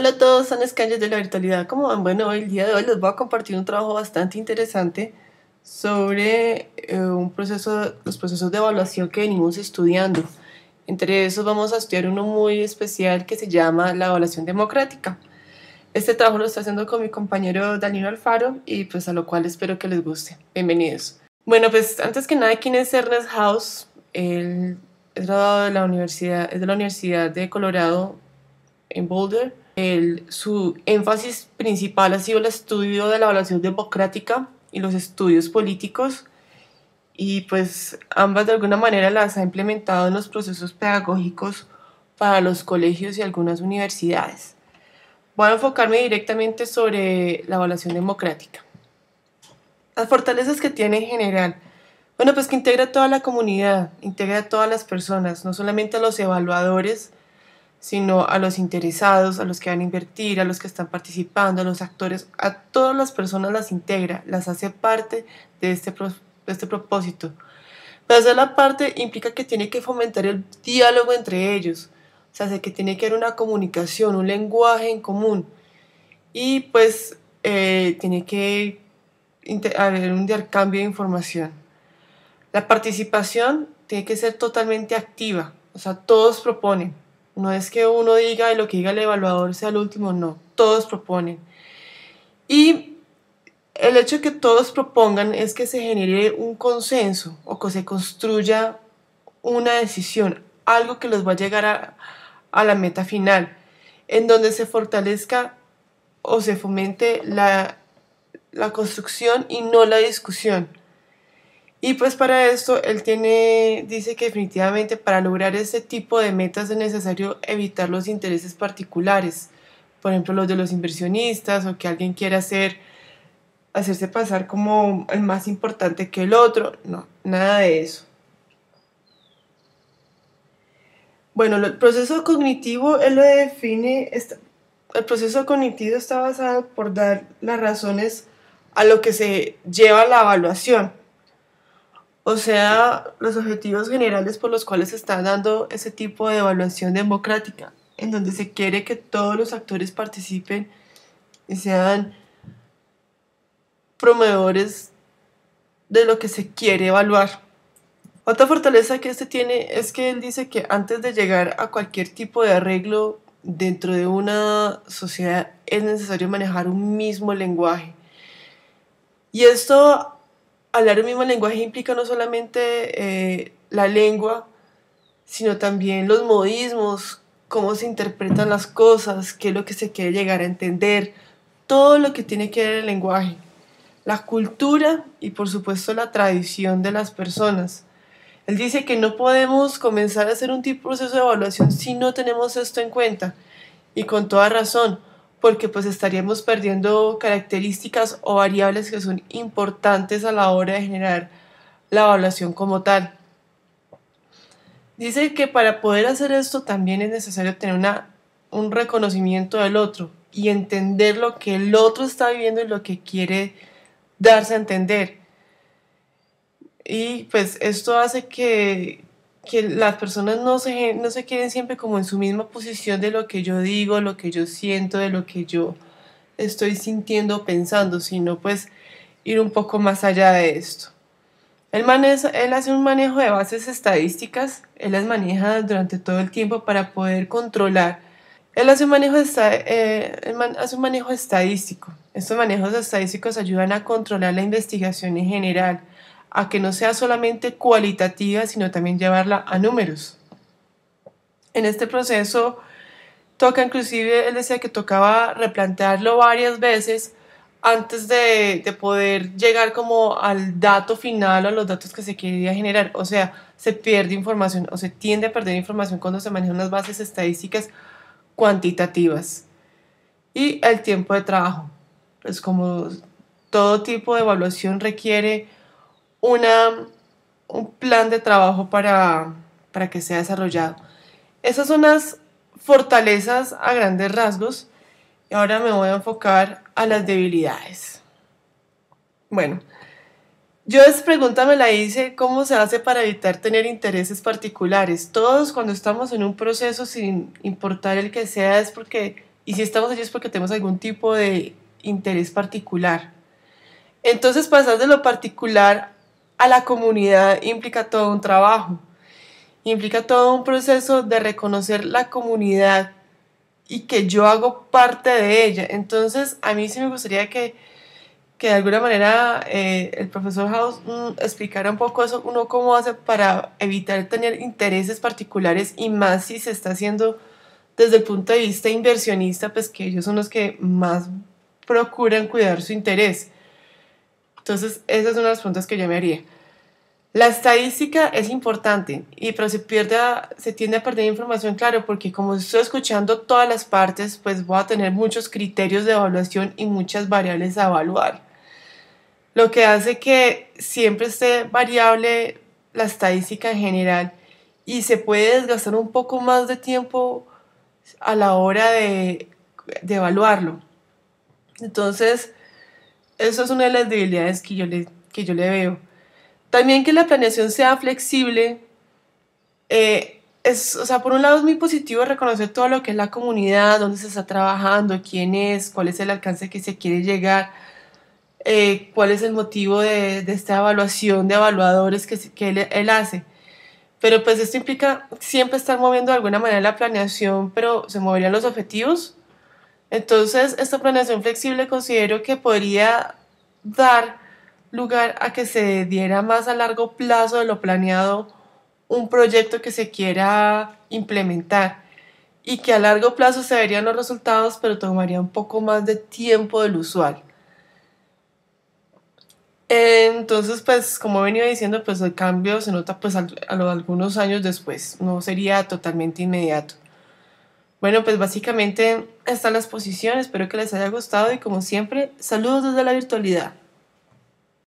Hola a todos, son Escalles de la Virtualidad. ¿Cómo van? Bueno, el día de hoy les voy a compartir un trabajo bastante interesante sobre eh, un proceso, los procesos de evaluación que venimos estudiando. Entre esos vamos a estudiar uno muy especial que se llama la evaluación democrática. Este trabajo lo estoy haciendo con mi compañero Danilo Alfaro y pues a lo cual espero que les guste. Bienvenidos. Bueno, pues antes que nada, ¿quién es Ernest House? Él es graduado de la universidad, es de la Universidad de Colorado en Boulder su énfasis principal ha sido el estudio de la evaluación democrática y los estudios políticos y pues ambas de alguna manera las ha implementado en los procesos pedagógicos para los colegios y algunas universidades. Voy a enfocarme directamente sobre la evaluación democrática. Las fortalezas que tiene en general. Bueno, pues que integra a toda la comunidad, integra a todas las personas, no solamente a los evaluadores, sino a los interesados, a los que van a invertir, a los que están participando, a los actores, a todas las personas las integra, las hace parte de este, este propósito. Pero hacer la parte implica que tiene que fomentar el diálogo entre ellos, o sea, que tiene que haber una comunicación, un lenguaje en común, y pues eh, tiene que haber un intercambio de información. La participación tiene que ser totalmente activa, o sea, todos proponen, no es que uno diga y lo que diga el evaluador sea el último, no. Todos proponen. Y el hecho de que todos propongan es que se genere un consenso o que se construya una decisión, algo que los va a llegar a, la meta final, en donde se fortalezca o se fomente la construcción y no la discusión. Y pues para esto, él tiene, dice que definitivamente para lograr este tipo de metas es necesario evitar los intereses particulares, por ejemplo los de los inversionistas o que alguien quiera hacer, hacerse pasar como el más importante que el otro, no, nada de eso. Bueno, el proceso cognitivo, él lo define, el proceso cognitivo está basado por dar las razones a lo que se lleva la evaluación o sea, los objetivos generales por los cuales se está dando ese tipo de evaluación democrática, en donde se quiere que todos los actores participen y sean promotores de lo que se quiere evaluar. Otra fortaleza que este tiene es que él dice que antes de llegar a cualquier tipo de arreglo dentro de una sociedad es necesario manejar un mismo lenguaje. Y esto hablar el mismo lenguaje implica no solamente eh, la lengua, sino también los modismos, cómo se interpretan las cosas, qué es lo que se quiere llegar a entender, todo lo que tiene que ver el lenguaje, la cultura y por supuesto la tradición de las personas. Él dice que no podemos comenzar a hacer un tipo de proceso de evaluación si no tenemos esto en cuenta. Y con toda razón, porque pues estaríamos perdiendo características o variables que son importantes a la hora de generar la evaluación como tal. Dice que para poder hacer esto también es necesario tener una, un reconocimiento del otro y entender lo que el otro está viviendo y lo que quiere darse a entender. Y pues esto hace que, que las personas no se, no se queden siempre como en su misma posición de lo que yo digo, lo que yo siento, de lo que yo estoy sintiendo, pensando, sino pues ir un poco más allá de esto. Él, maneja, él hace un manejo de bases estadísticas, él las maneja durante todo el tiempo para poder controlar. Él hace un manejo, eh, hace un manejo estadístico. Estos manejos estadísticos ayudan a controlar la investigación en general, a que no sea solamente cualitativa, sino también llevarla a números. En este proceso toca, inclusive él decía que tocaba replantearlo varias veces antes de, poder llegar como al dato final o a los datos que se quería generar. O sea, se pierde información o se tiende a perder información cuando se manejan las bases estadísticas cuantitativas. Y el tiempo de trabajo. Pues como todo tipo de evaluación requiere una, un plan de trabajo para, que sea desarrollado. Esas son las fortalezas a grandes rasgos ahora me voy a enfocar a las debilidades. Bueno, yo esa pregunta me la hice, ¿cómo se hace para evitar tener intereses particulares? Todos cuando estamos en un proceso, sin importar el que sea, es porque, y si estamos allí es porque tenemos algún tipo de interés particular. Entonces pasar de lo particular a la comunidad implica todo un trabajo, implica todo un proceso de reconocer la comunidad y que yo hago parte de ella. Entonces, a mí sí me gustaría que, de alguna manera eh, el profesor House mm, explicara un poco eso, uno cómo hace para evitar tener intereses particulares y más si se está haciendo desde el punto de vista inversionista, pues que ellos son los que más procuran cuidar su interés. Entonces, esa es una de las preguntas que yo me haría. La estadística es importante, y, pero se, pierde, se tiende a perder información, claro, porque como estoy escuchando todas las partes, pues voy a tener muchos criterios de evaluación y muchas variables a evaluar. Lo que hace que siempre esté variable la estadística en general y se puede desgastar un poco más de tiempo a la hora de, de evaluarlo. Entonces, eso es una de las debilidades que yo le, que yo le veo. También que la planeación sea flexible. Eh, es, o sea, por un lado es muy positivo reconocer todo lo que es la comunidad, dónde se está trabajando, quién es, cuál es el alcance que se quiere llegar, eh, cuál es el motivo de, esta evaluación de evaluadores que, él, él hace. Pero pues esto implica siempre estar moviendo de alguna manera la planeación, pero se moverían los objetivos entonces, esta planeación flexible considero que podría dar lugar a que se diera más a largo plazo de lo planeado un proyecto que se quiera implementar y que a largo plazo se verían los resultados, pero tomaría un poco más de tiempo del usual. Entonces, pues como he venido diciendo, pues el cambio se nota pues a, algunos años después, no sería totalmente inmediato. Bueno, pues básicamente están las posiciones. Espero que les haya gustado y como siempre, saludos desde la virtualidad.